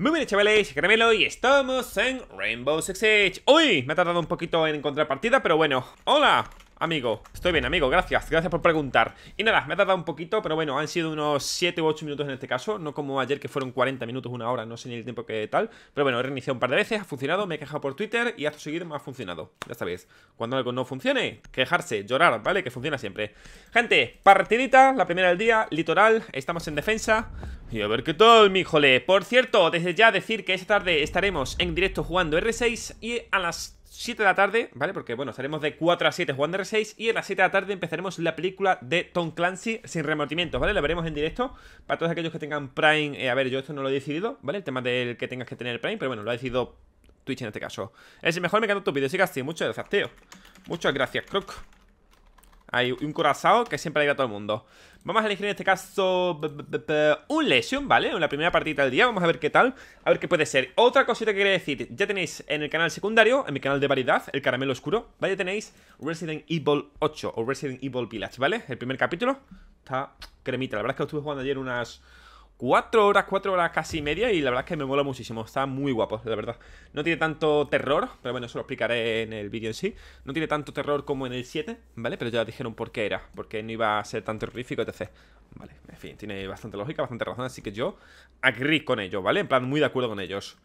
Muy bien chavales, Caramelo y estamos en Rainbow Six Siege Uy, me ha tardado un poquito en encontrar partida, pero bueno ¡Hola! Amigo, estoy bien, amigo, gracias, gracias por preguntar Y nada, me ha tardado un poquito, pero bueno, han sido unos 7 u 8 minutos en este caso No como ayer que fueron 40 minutos, una hora, no sé ni el tiempo que tal Pero bueno, he reiniciado un par de veces, ha funcionado, me he quejado por Twitter Y ha seguir me ha funcionado, ya sabes. Cuando algo no funcione, quejarse, llorar, ¿vale? Que funciona siempre Gente, partidita, la primera del día, litoral, estamos en defensa y a ver qué tal, mijole. Por cierto, desde ya decir que esta tarde estaremos en directo jugando R6 y a las 7 de la tarde, ¿vale? Porque, bueno, estaremos de 4 a 7 jugando R6 y a las 7 de la tarde empezaremos la película de Tom Clancy sin remordimientos, ¿vale? La veremos en directo para todos aquellos que tengan Prime. Eh, a ver, yo esto no lo he decidido, ¿vale? El tema del que tengas que tener Prime, pero bueno, lo ha decidido Twitch en este caso. Es el mejor, me encanta tu vídeo, sigue así, muchas gracias, tío. Muchas gracias, Croc. Hay un corazón que siempre llega a todo el mundo. Vamos a elegir en este caso un Lesion, ¿vale? En la primera partida del día, vamos a ver qué tal, a ver qué puede ser. Otra cosita que quería decir, ya tenéis en el canal secundario, en mi canal de variedad, el caramelo oscuro, ¿vale? Tenéis Resident Evil 8 o Resident Evil Village, ¿vale? El primer capítulo está cremita, la verdad es que lo estuve jugando ayer unas cuatro horas, cuatro horas casi media y la verdad es que me mola muchísimo, está muy guapo, la verdad. No tiene tanto terror, pero bueno, eso lo explicaré en el vídeo en sí. No tiene tanto terror como en el 7, ¿vale? Pero ya dijeron por qué era, porque no iba a ser tan terrorífico, etc. Vale, en fin, tiene bastante lógica, bastante razón, así que yo agree con ellos, ¿vale? En plan, muy de acuerdo con ellos.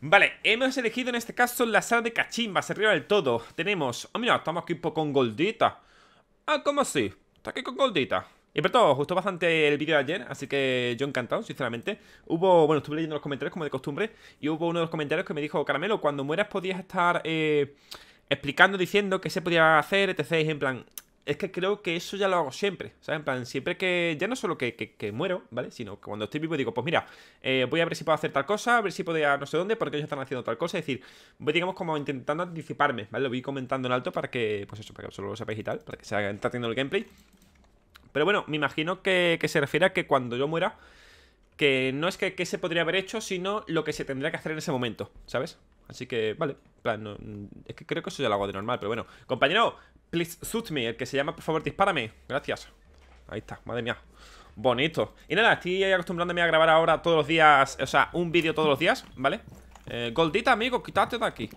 Vale, hemos elegido en este caso la sala de cachimbas, arriba del todo. Tenemos... oh, mira, estamos aquí un poco con Goldita. Ah, ¿cómo así? Está aquí con Goldita. Y por todo, gustó bastante el vídeo de ayer, así que yo encantado, sinceramente. Hubo, bueno, estuve leyendo los comentarios como de costumbre, y hubo uno de los comentarios que me dijo, Caramelo, cuando mueras podías estar eh, explicando, diciendo qué se podía hacer, etc. en plan, es que creo que eso ya lo hago siempre, ¿sabes? En plan, siempre que, ya no solo que, muero, ¿vale? Sino que cuando estoy vivo digo, pues mira, eh, voy a ver si puedo hacer tal cosa, a ver si puedo no sé dónde, porque ellos están haciendo tal cosa, es decir, voy, digamos, como intentando anticiparme, ¿vale? Lo voy comentando en alto para que, pues eso, para que solo lo sepáis y tal, para que se haga entreteniendo el gameplay. Pero bueno, me imagino que, se refiere a que cuando yo muera, que no es que, se podría haber hecho, sino lo que se tendría que hacer en ese momento, ¿sabes? Así que, vale, plan, es que creo que eso ya lo hago de normal, pero bueno. Compañero, please shoot me, el que se llama, por favor, dispárame. Gracias. Ahí está, madre mía. Bonito. Y nada, estoy acostumbrándome a grabar ahora todos los días, o sea, un vídeo todos los días, ¿vale? Eh, Goldita, amigo, quítate de aquí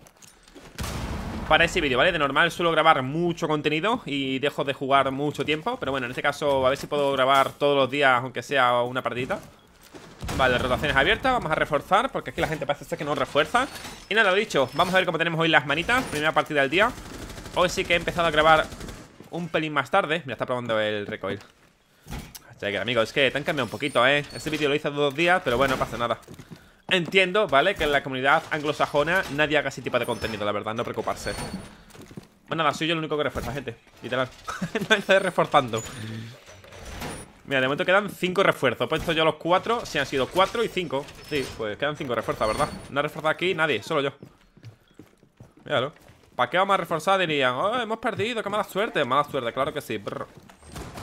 para ese vídeo, ¿vale? De normal suelo grabar mucho contenido y dejo de jugar mucho tiempo Pero bueno, en este caso a ver si puedo grabar todos los días, aunque sea una partidita Vale, rotaciones abiertas, vamos a reforzar Porque aquí la gente parece que no refuerza Y nada, lo dicho, vamos a ver cómo tenemos hoy las manitas Primera partida del día Hoy sí que he empezado a grabar un pelín más tarde Mira, está probando el recoil Checker, amigos, es que te han cambiado un poquito, ¿eh? Este vídeo lo hice dos días, pero bueno, no pasa nada Entiendo, ¿vale? Que en la comunidad anglosajona nadie haga ese tipo de contenido, la verdad, no preocuparse. Bueno, nada, soy yo el único que refuerza, gente. Literal. no hay nadie reforzando. Mira, de momento quedan 5 refuerzos. Pues puesto yo los cuatro, si han sido 4 y 5. Sí, pues quedan 5 refuerzos, ¿verdad? No ha reforzado aquí nadie, solo yo. Míralo. ¿Para qué vamos a reforzar? Dirían, oh, hemos perdido, qué mala suerte. Mala suerte, claro que sí. mira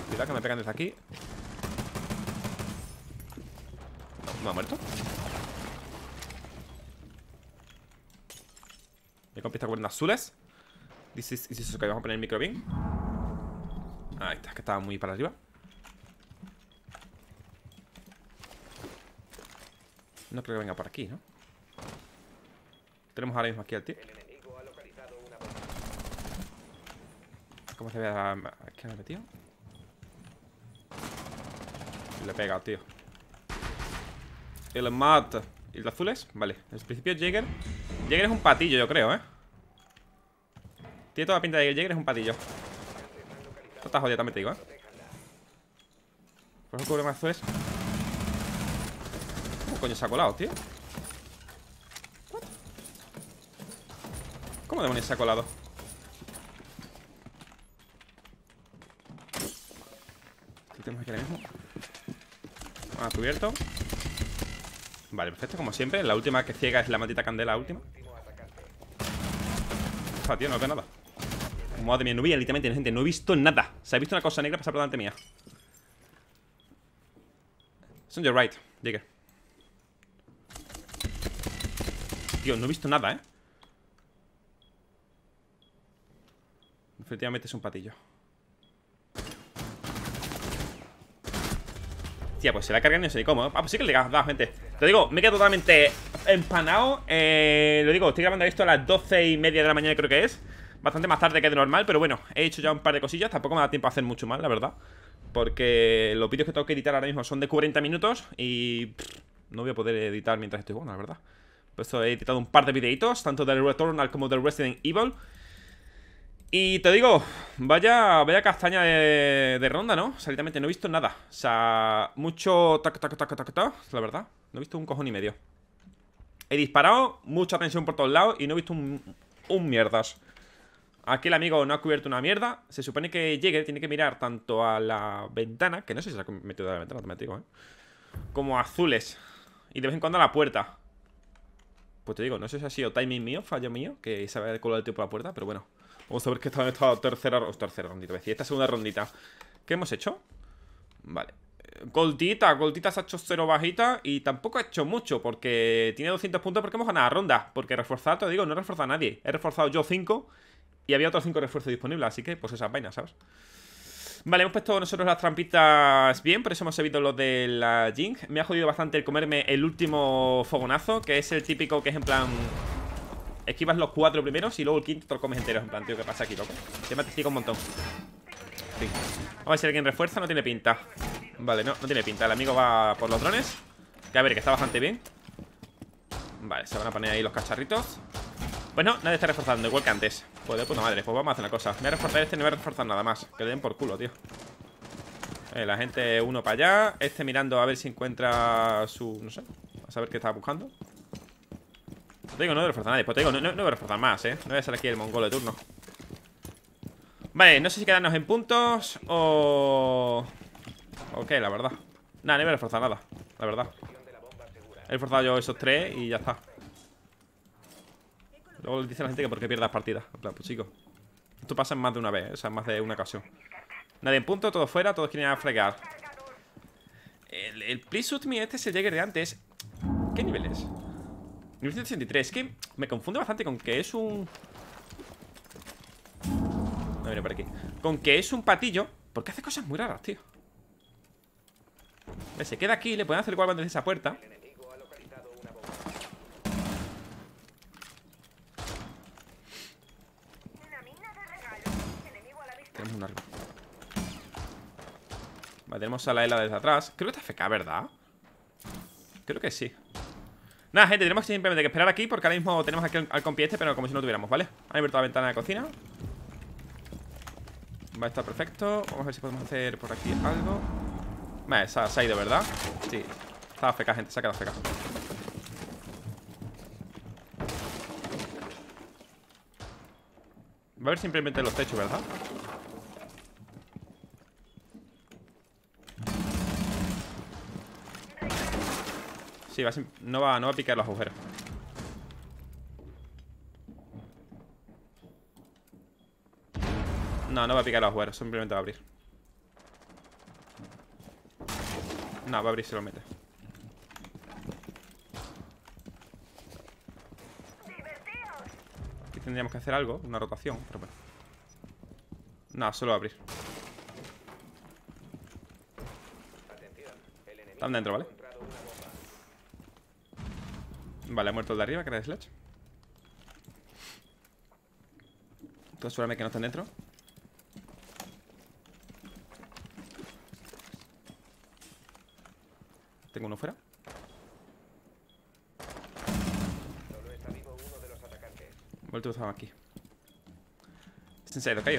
Cuidado que me pegan desde aquí. ¿Me ha muerto? Me compré cuerda azules. dice, es que Vamos a poner el micro Ahí está, que estaba muy para arriba. No creo que venga por aquí, ¿no? Tenemos ahora mismo aquí al tío. ¿Cómo se ve la... ¿Qué me he metido? Le pegado, tío. El le mata. ¿Y los azules? Vale. En principio Jäger Jäger es un patillo, yo creo, ¿eh? Tiene toda pinta de que Jäger es un patillo. No está jodido, también te digo, ¿eh? Por eso cubre más es ¿Cómo coño se ha colado, tío? ¿Cómo demonios se ha colado? ¿Qué tenemos aquí el mismo? Ah, cubierto Vale, perfecto, como siempre La última que ciega es la maldita candela última tío, no veo nada Madre mía, no veía literalmente, gente, no he visto nada se ha visto una cosa negra pasar por delante mía Son your right, diga Tío, no he visto nada, eh Efectivamente es un patillo Tía, pues se la cargan no sé cómo ¿eh? Ah, pues sí que le da, da, gente te digo, me quedo totalmente empanado eh, Lo digo, estoy grabando esto a las 12 y media de la mañana creo que es Bastante más tarde que de normal, pero bueno He hecho ya un par de cosillas, tampoco me da tiempo a hacer mucho más, la verdad Porque los vídeos que tengo que editar ahora mismo son de 40 minutos Y no voy a poder editar mientras estoy bueno, la verdad Por eso he editado un par de videitos, tanto del Returnal como del Resident Evil y te digo, vaya, vaya castaña de, ronda, ¿no? O no he visto nada. O sea, mucho tac, tac, tac, tac, tac, la verdad. No he visto un cojón ni medio He disparado, mucha tensión por todos lados Y no he visto un, un mierdas Aquí el amigo no ha cubierto una mierda Se supone que llegue tiene que mirar tanto a la ventana Que no sé si se ha metido a la ventana, te ¿eh? Como azules Y de vez en cuando a la puerta Pues te digo, no sé si ha sido timing mío, fallo mío Que sabe el color del tío por la puerta, pero bueno Vamos a ver qué está en esta tercera, o tercera rondita, esta segunda rondita. ¿Qué hemos hecho? Vale. Goldita, Goldita se ha hecho cero bajita y tampoco ha hecho mucho porque tiene 200 puntos porque hemos ganado ronda. Porque reforzado, te digo, no reforzado a nadie. He reforzado yo 5 y había otros 5 refuerzos disponibles, así que pues esas vainas, ¿sabes? Vale, hemos puesto nosotros las trampitas bien, por eso hemos servido los de la Jink Me ha jodido bastante el comerme el último fogonazo, que es el típico que es en plan... Esquivas los cuatro primeros y luego el quinto te lo comes entero. En plan, tío, ¿qué pasa aquí, loco? Te me un montón. Sí. Vamos a ver si alguien refuerza, no tiene pinta. Vale, no, no tiene pinta El amigo va por los drones Que a ver, que está bastante bien Vale, se van a poner ahí los cacharritos Pues no, nadie está reforzando, igual que antes Pues de puta madre, pues vamos a hacer una cosa Me voy a reforzar este no voy a reforzar nada más Que le den por culo, tío eh, La gente uno para allá Este mirando a ver si encuentra su... No sé, a saber qué estaba buscando te digo, no voy a reforzar nadie Pues te digo, no, no, voy a reforzar más, eh No voy a ser aquí el mongol de turno Vale, no sé si quedarnos en puntos O ok, la verdad Nada, ni me he nada, la verdad He forzado yo esos tres y ya está Luego le dice a la gente que por qué pierdas partidas En plan, pues chicos Esto pasa en más de una vez, o sea, en más de una ocasión Nadie en punto, todo fuera, todos quieren a fregar El, el Please Shoot Me este es el Jagger de antes ¿Qué nivel es? Nivel 163, es que me confunde bastante con que es un... No, mira, por aquí Con que es un patillo Porque hace cosas muy raras, tío se queda aquí, le pueden hacer igual es esa puerta. Tenemos un arma. Vale, tenemos a la Ela desde atrás. Creo que está FK, ¿verdad? Creo que sí. Nada, gente, tenemos simplemente que esperar aquí porque ahora mismo tenemos aquí al compi este, pero como si no tuviéramos, ¿vale? Han abierto la ventana de cocina. Va a estar perfecto. Vamos a ver si podemos hacer por aquí algo. Vale, se ha, ido, ¿verdad? Sí Estaba feca, gente, se ha quedado feca Va a haber simplemente los techos, ¿verdad? Sí, va no, va, no va a picar los agujeros No, no va a picar los agujeros Simplemente va a abrir No, va a abrir se lo mete. Aquí tendríamos que hacer algo, una rotación, pero bueno. No, solo va a abrir. Están dentro, ¿vale? Vale, ha muerto el de arriba, que era de Slash. Entonces suérame que no están dentro. fuera. Solo está vivo aquí. ¿Está en caí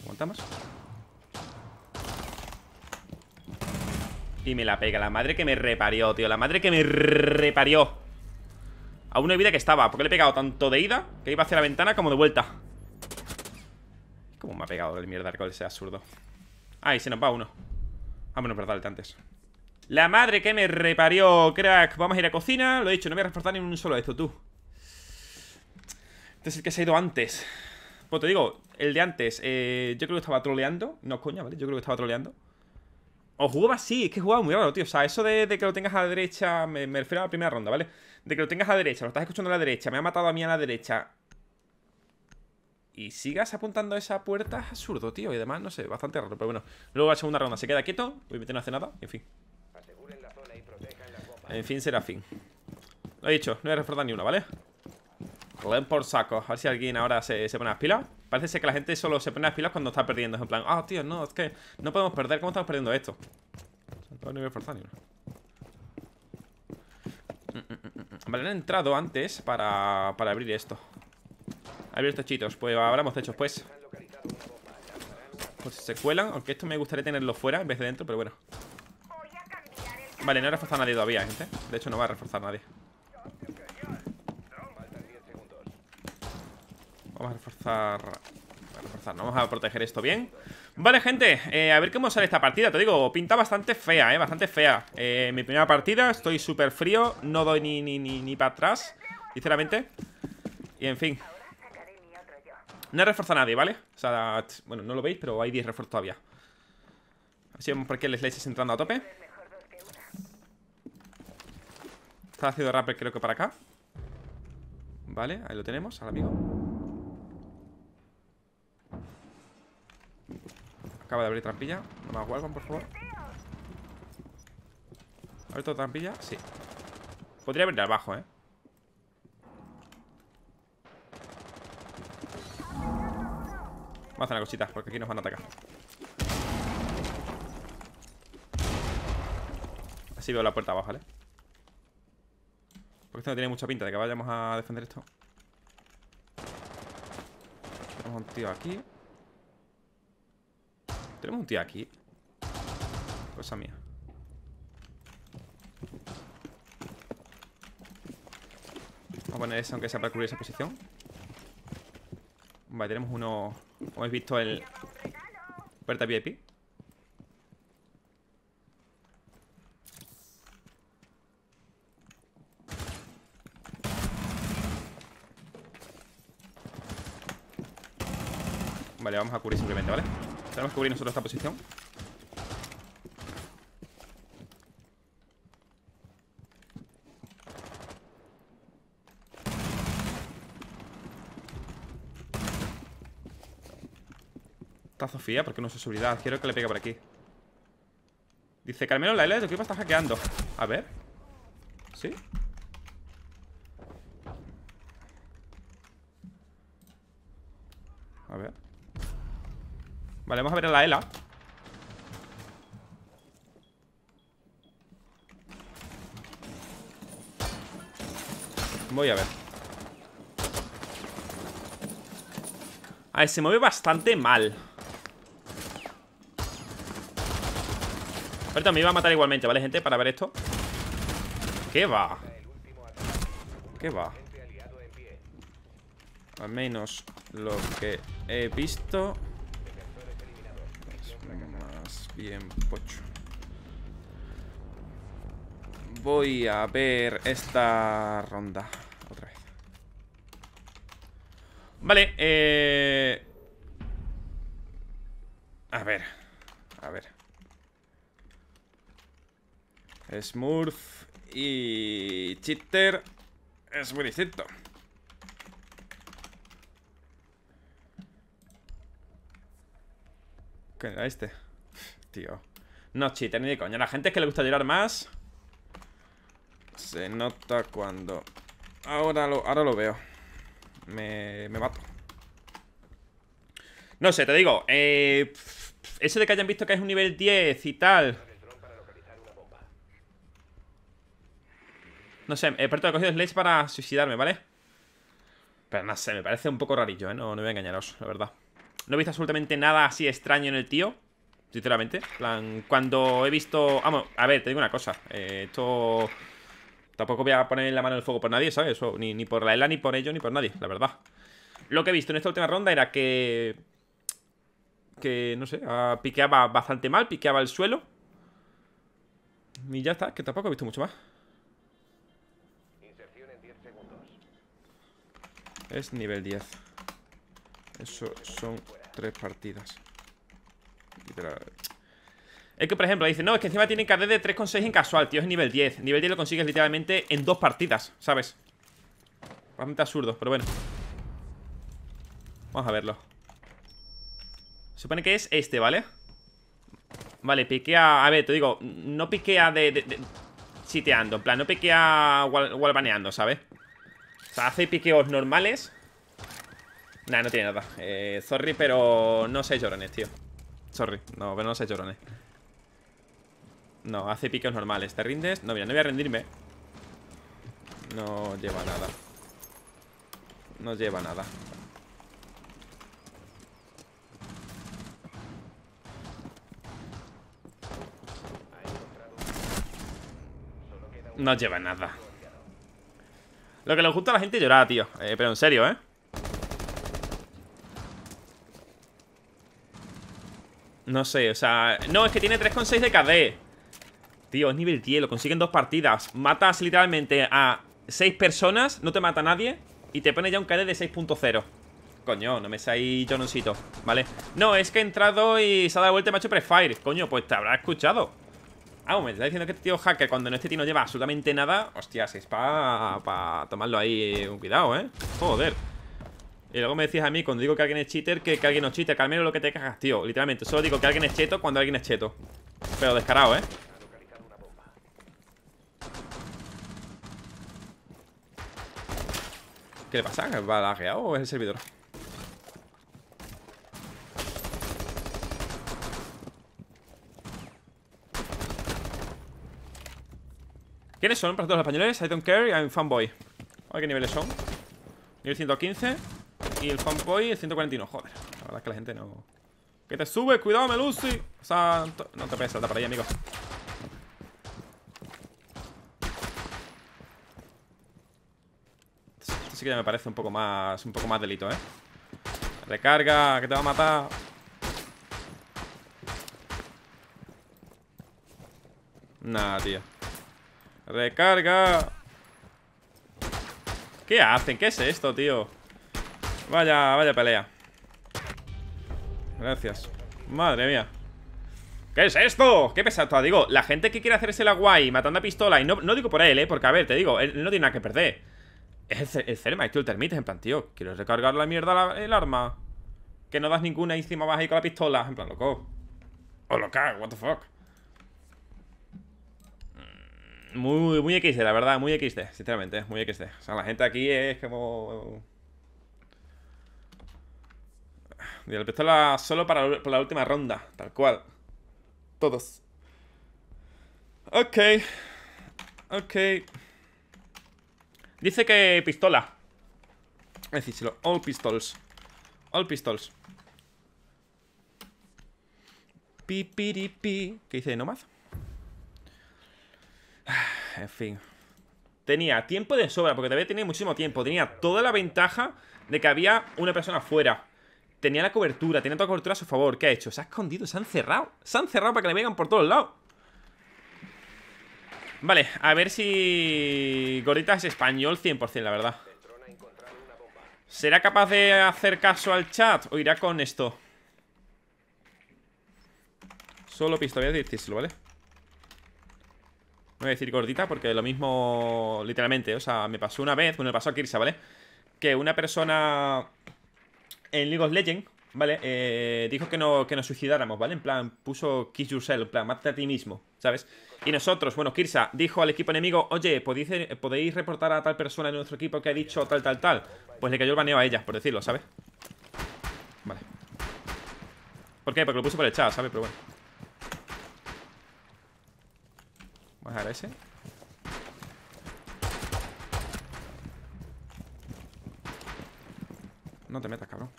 Aguantamos. Y me la pega. La madre que me reparió, tío. La madre que me reparió. A una vida que estaba. Porque le he pegado tanto de ida que iba hacia la ventana como de vuelta. ¿Cómo me ha pegado el mierda con ese absurdo? Ahí se nos va uno Vámonos, de antes La madre que me reparió, crack Vamos a ir a cocina, lo he dicho, no voy a reforzar ni un solo de esto, tú Este es el que se ha ido antes Pues te digo, el de antes eh, Yo creo que estaba troleando, no coña, ¿vale? Yo creo que estaba troleando o jugaba así, es que jugaba muy raro, tío. O sea, eso de, que lo tengas a la derecha, me, me, refiero a la primera ronda, ¿vale? De que lo tengas a la derecha, lo estás escuchando a la derecha, me ha matado a mí a la derecha y sigas apuntando esa puerta es absurdo, tío. Y además, no sé, bastante raro. Pero bueno, luego la segunda ronda se queda quieto. Voy a meter no hace nada. En fin. En fin, será fin. Lo he dicho, no a reforzar ni una, ¿vale? Ren por saco. A ver si alguien ahora se, pone las pilas. Parece que la gente solo se pone las pilas cuando está perdiendo. Es en plan, ah, tío, no, es que no podemos perder. ¿Cómo estamos perdiendo esto? No voy a reforzar ni una. Mm, mm, mm, vale, han entrado antes para abrir esto estos chitos. Pues ahora hemos hecho pues. Pues se cuelan. Aunque esto me gustaría tenerlo fuera en vez de dentro, pero bueno. Vale, no he reforzado a nadie todavía, gente. De hecho, no va a reforzar a nadie. Vamos a reforzar Vamos a proteger esto bien Vale, gente, eh, a ver cómo sale esta partida Te digo, pinta bastante fea, eh, bastante fea eh, Mi primera partida, estoy súper frío No doy ni, ni, ni, ni para atrás Sinceramente Y en fin no he reforzado a nadie, ¿vale? O sea, bueno, no lo veis, pero hay 10 refuerzos todavía Así vemos por qué les leches entrando a tope Está haciendo rapper creo que para acá Vale, ahí lo tenemos, al amigo Acaba de abrir trampilla No me Walgon, por favor ¿Ha abierto trampilla? Sí Podría venir abajo, eh Vamos a hacer una cosita, porque aquí nos van a atacar Así veo la puerta abajo, ¿vale? Porque esto no tiene mucha pinta de que vayamos a defender esto Tenemos un tío aquí Tenemos un tío aquí Cosa mía Vamos a poner eso aunque sea para cubrir esa posición Vale, tenemos uno como habéis visto el... Puerta VIP. Vale, vamos a cubrir simplemente, ¿vale? Tenemos que cubrir nosotros esta posición Está Sofía, porque no sé seguridad. Quiero que le pegue por aquí. Dice, Carmelo, la ELA de tu equipo está hackeando. A ver. ¿Sí? A ver. Vale, vamos a ver a la ELA. Voy a ver. A ver, se mueve bastante mal. Ahorita me iba a matar igualmente, ¿vale, gente? Para ver esto ¿Qué va? ¿Qué va? Al menos lo que he visto es más bien pocho Voy a ver esta ronda otra vez Vale, eh... A ver, a ver Smurf y Cheater es muy distinto. ¿Qué era este? Tío. No cheater ni de coña. La gente es que le gusta llorar más. Se nota cuando... Ahora lo, ahora lo veo. Me, me mato. No sé, te digo. Eh, Ese de que hayan visto que es un nivel 10 y tal. No sé, he cogido Slays para suicidarme, ¿vale? Pero no sé, me parece un poco rarillo, ¿eh? No, me voy a engañaros, la verdad No he visto absolutamente nada así extraño en el tío Sinceramente plan, Cuando he visto... Vamos, ah, a ver, te digo una cosa eh, Esto... Tampoco voy a poner la mano en el fuego por nadie, ¿sabes? Eso, ni, por la ni por ello, ni por nadie, la verdad Lo que he visto en esta última ronda era que... Que, no sé, ah, piqueaba bastante mal Piqueaba el suelo Y ya está, que tampoco he visto mucho más Es nivel 10 Eso son tres partidas es que, por ejemplo, dice, no, es que encima tienen KD de 3,6 en casual, tío, es nivel 10 Nivel 10 lo consigues literalmente en dos partidas, ¿sabes? Realmente absurdo, pero bueno Vamos a verlo Se supone que es este, ¿vale? Vale, piquea... A ver, te digo, no piquea de... de, siteando, en plan, no piquea wall, ¿sabes? O sea, hace piqueos normales Nah, no tiene nada eh, Sorry, pero no sé llorones, tío Sorry, no, pero no sé llorones No, hace piqueos normales ¿Te rindes? No, mira, no voy a rendirme No lleva nada No lleva nada No lleva nada lo que le gusta a la gente llorar, tío. Eh, pero en serio, ¿eh? No sé, o sea... No, es que tiene 3,6 de KD. Tío, es nivel 10, lo consiguen dos partidas Matas literalmente a 6 personas No te mata nadie Y te pone ya un KD de 6.0 Coño, no me ahí Jononcito ¿vale? No, es que he entrado y se ha dado vuelta y me ha hecho prefire Coño, pues te habrá escuchado Ah, me está diciendo que este tío hacker cuando este tío no lleva absolutamente nada Hostias, es para tomarlo ahí eh, un cuidado, ¿eh? Joder y luego me decías a mí, cuando digo que alguien es cheater, que, alguien no cheater. menos lo que te cagas, tío. Literalmente, solo digo que alguien es cheto cuando alguien es cheto. Pero descarado, ¿eh? ¿Qué le pasa? ¿Va lagueado o es el servidor? ¿Quiénes son para todos los españoles? I don't care, I'm fanboy A ver qué niveles son Nivel 115 Y el fanboy el 141 Joder, la verdad es que la gente no... ¡Que te sube! ¡Cuidado, Melusi! O sea, no te puedes saltar por ahí, amigo Esto sí que ya me parece un poco más... Un poco más delito, ¿eh? Recarga, que te va a matar Nada, tío Recarga ¿Qué hacen? ¿Qué es esto, tío? Vaya, vaya pelea Gracias Madre mía ¿Qué es esto? ¿Qué pesado? Digo, la gente que quiere hacerse la guay matando a pistola Y no, no digo por él, eh, porque a ver, te digo Él no tiene nada que perder Es el, el Es tú el termite, en plan, tío Quiero recargar la mierda el arma Que no das ninguna y encima vas ahí con la pistola En plan, loco O oh, loca, what the fuck muy, muy XD, la verdad, muy XD, sinceramente, eh, muy XD. O sea, la gente aquí es como... y la pistola solo para, la última ronda, tal cual. Todos. Ok. Ok. Dice que pistola. Decíselo. All pistols. All pistols. Pi, pi, pi. ¿Qué dice nomás? en fin. Tenía tiempo de sobra, porque todavía tenía muchísimo tiempo. Tenía toda la ventaja de que había una persona fuera. Tenía la cobertura, tenía toda la cobertura a su favor. ¿Qué ha hecho? Se ha escondido, se han cerrado. Se han cerrado para que le vengan por todos lados. Vale, a ver si... Gorita es español 100%, la verdad. ¿Será capaz de hacer caso al chat o irá con esto? Solo pistola, voy a vale voy a decir gordita porque lo mismo, literalmente, o sea, me pasó una vez, bueno, me pasó a Kirsa, ¿vale? Que una persona en League of Legends, ¿vale? Eh, dijo que, que nos suicidáramos, ¿vale? En plan, puso kiss yourself, en plan, mate a ti mismo, ¿sabes? Y nosotros, bueno, Kirsa dijo al equipo enemigo, oye, ¿podéis, eh, ¿podéis reportar a tal persona en nuestro equipo que ha dicho tal, tal, tal? Pues le cayó el baneo a ella, por decirlo, ¿sabes? Vale. ¿Por qué? Porque lo puse por el chat, ¿sabes? Pero bueno. Vamos a ese. No te metas, cabrón.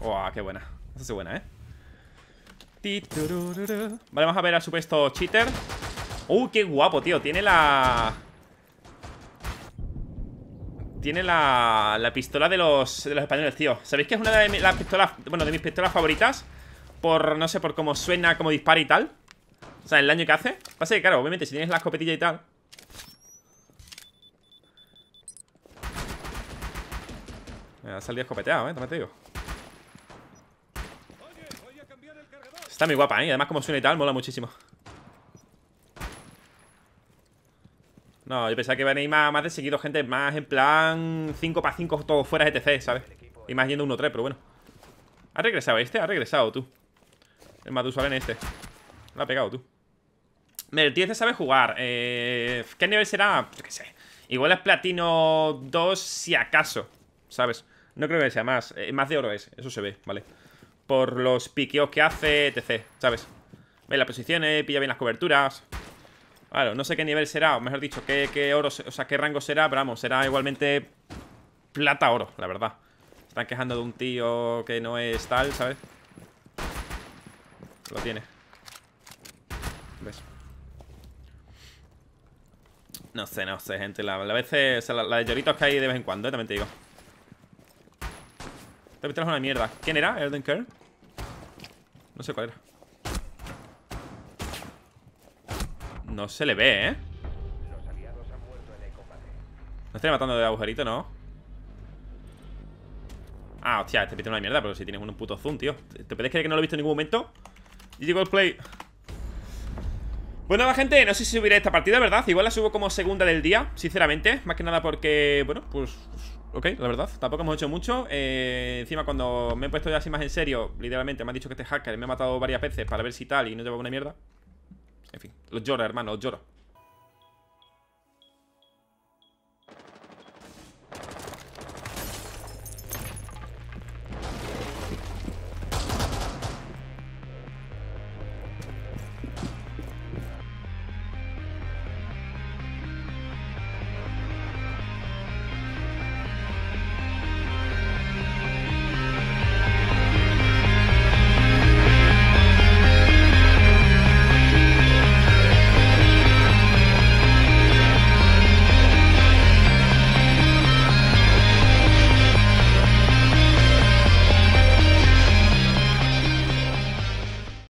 ¡Oh, ¡Qué buena! Esa es buena, ¿eh? Vale, vamos a ver al supuesto cheater. ¡Uh, qué guapo, tío! Tiene la... Tiene la, pistola de los, de los españoles, tío ¿Sabéis que es una de pistolas, bueno, de mis pistolas favoritas? Por, no sé, por cómo suena, cómo dispara y tal O sea, el daño que hace Pasa que, claro, obviamente, si tienes la escopetilla y tal Me ha salido escopeteado, eh, Está muy guapa, eh, además como suena y tal, mola muchísimo No, yo pensaba que iban a ir más, de seguido gente, más en plan 5 para 5 todos fuera de TC, ¿sabes? Y más yendo 1-3, pero bueno. ¿Ha regresado este? ¿Ha regresado tú? El en este. Lo ha pegado tú. 10 este sabe jugar. Eh, ¿Qué nivel será? Yo qué sé. Igual es platino 2 si acaso, ¿sabes? No creo que sea más. Eh, más de oro es, eso se ve, ¿vale? Por los piqueos que hace, etc, ¿sabes? Ve las posiciones, pilla bien las coberturas. Claro, no sé qué nivel será, o mejor dicho, qué, oro, o sea, qué rango será, pero vamos, será igualmente plata oro, la verdad. están quejando de un tío que no es tal, ¿sabes? Lo tiene. ¿Ves? No sé, no sé, gente. La, veces, la, de lloritos que hay de vez en cuando, eh, también te digo. Te es una mierda. ¿Quién era? Elden Kerr. No sé cuál era. No se le ve, ¿eh? No estoy matando de agujerito, ¿no? Ah, hostia, este pito es una mierda, pero si tiene un puto zoom, tío. ¿Te puedes creer que no lo he visto en ningún momento? GG Play. Bueno, gente, no sé si subiré esta partida, ¿verdad? Igual la subo como segunda del día, sinceramente. Más que nada porque, bueno, pues... Ok, la verdad, tampoco hemos hecho mucho eh, Encima cuando me he puesto ya así más en serio Literalmente me han dicho que este hacker me ha matado varias veces Para ver si tal y no lleva una mierda en fin, lo lloro, hermano, lo lloro.